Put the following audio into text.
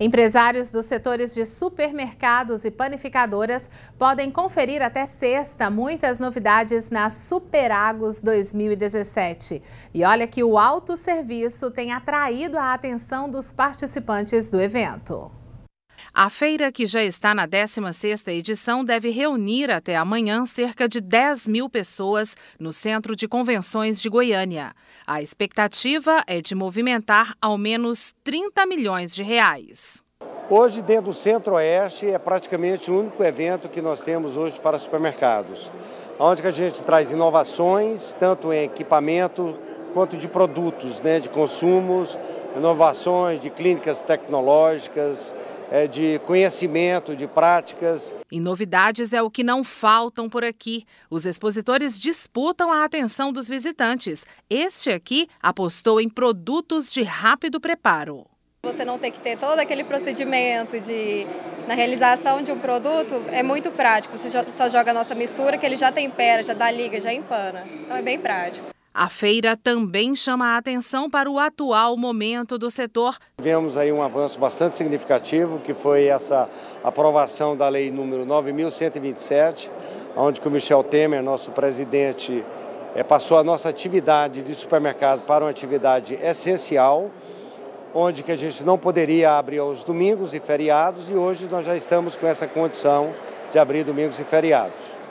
Empresários dos setores de supermercados e panificadoras podem conferir até sexta muitas novidades na Superagos 2017. E olha que o autosserviço tem atraído a atenção dos participantes do evento. A feira, que já está na 16ª edição, deve reunir até amanhã cerca de 10 mil pessoas no Centro de Convenções de Goiânia. A expectativa é de movimentar ao menos 30 milhões de reais. Hoje, dentro do Centro-Oeste, é praticamente o único evento que nós temos hoje para supermercados, onde a gente traz inovações, tanto em equipamento quanto de produtos né, de consumos, inovações, de clínicas tecnológicas, é, de conhecimento, de práticas. E novidades é o que não faltam por aqui. Os expositores disputam a atenção dos visitantes. Este aqui apostou em produtos de rápido preparo. Você não tem que ter todo aquele procedimento de na realização de um produto é muito prático. Você só joga a nossa mistura que ele já tempera, já dá liga, já empana. Então é bem prático. A feira também chama a atenção para o atual momento do setor. Tivemos aí um avanço bastante significativo, que foi essa aprovação da lei número 9.127, onde o Michel Temer, nosso presidente, eh, passou a nossa atividade de supermercado para uma atividade essencial, onde que a gente não poderia abrir aos domingos e feriados, e hoje nós já estamos com essa condição de abrir domingos e feriados.